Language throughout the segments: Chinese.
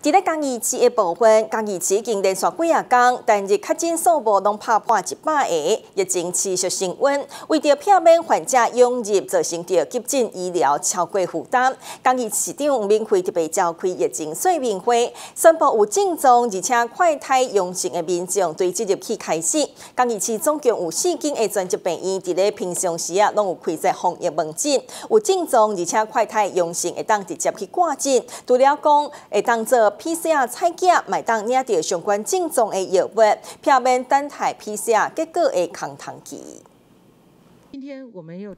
伫咧江疫市的部分，江疫市已经连续几啊天，但是确诊数目拢拍破一百个，疫情持续升温。为着避免患者涌入造成着急诊医疗超过负担，江疫市长毋免开特别召开疫情说明会。宣布有症状而且快太阳性的民众对即日起开始，江疫市总共有四间诶专职病院伫咧平常时啊拢有开者防疫门诊，有症状而且快太阳性会当直接去挂诊，除了讲会当做。PCR 采样，买当拿到相关症状的药物，旁边等待 PCR 结果的空窗期。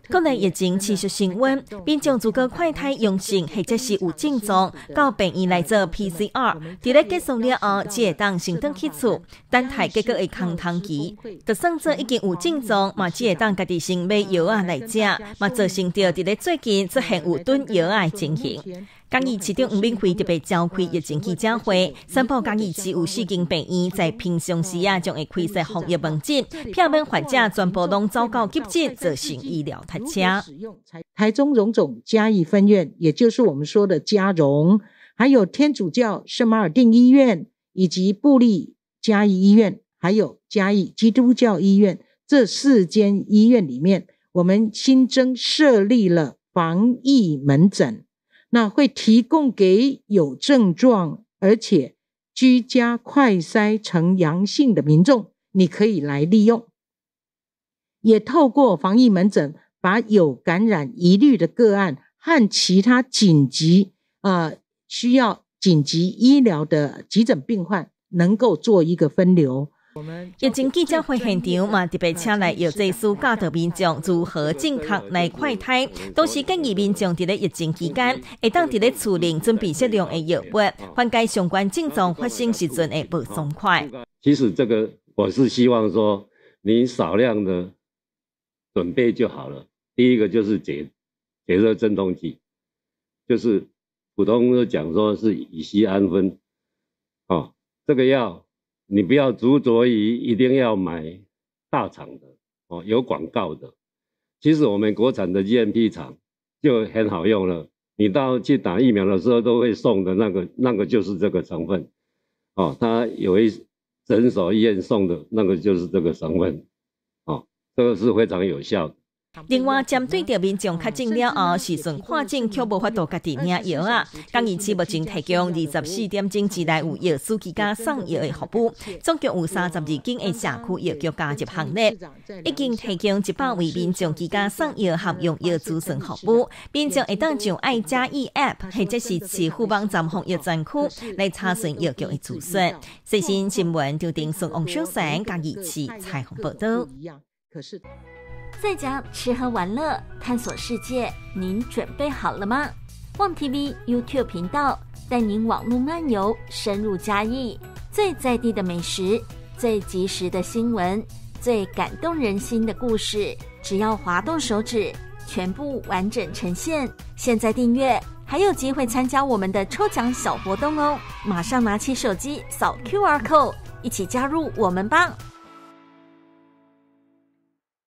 国内疫情持续升温，并将足够快态阳性或者是有症状到病院来做 PCR。在接收了后，只会当行动检测，等待结果的空窗期。就算只已经有症状，嘛只会当家己先买药啊来吃，嘛造成到在最近出现有端药案情形。嘉义市长吴秉慧特别召开疫情记者会，宣布嘉义市有四间病院在平常时啊将会开设防疫门诊，病患患者全部拢走到急诊执行医疗急车。台中荣总嘉义分院，也就是我们说的嘉荣，还有天主教圣马尔定医院，以及布利嘉义医院，还有嘉义基督教医院这四间医院里面，我们新增设立了防疫门诊。那会提供给有症状而且居家快筛呈阳性的民众，你可以来利用。也透过防疫门诊，把有感染疑虑的个案和其他紧急呃需要紧急医疗的急诊病患，能够做一个分流。疫情记者会现场，嘛特别请来有制输教德民众如何健康来快胎，都是建议民众喺疫情期间，会当喺处理准备适量的药物，缓解相关症状发生时阵嘅不爽快。其实这个我是希望说，你少量的准备就好了。第一个就是解解热镇痛剂，就是普通的讲说是乙酰安芬，哦，这个药。你不要执着于一定要买大厂的哦，有广告的。其实我们国产的 g M P 厂就很好用了。你到去打疫苗的时候都会送的那个，那个就是这个成分哦。他有一诊所医院送的那个就是这个成分，哦，这个是非常有效的。另外，针对着民众确诊了后，时阵跨境却无法度家己领药啊！江阴市目前提供二十四点钟之内有药剂加送药的服务，总共有三十二间的社区药局加入行列，已经提供一百位民众几家送药、合用药咨询服务。民众会当上爱家易 App，或者是去户网站访药专区来查询药局的资讯。最新新闻就停送王徽省江阴市彩虹报道。在家吃喝玩乐，探索世界，您准备好了吗？旺 TV YouTube 频道带您网络漫游，深入佳义，最在地的美食，最及时的新闻，最感动人心的故事，只要滑动手指，全部完整呈现。现在订阅还有机会参加我们的抽奖小活动哦！马上拿起手机扫 QR Code，一起加入我们吧！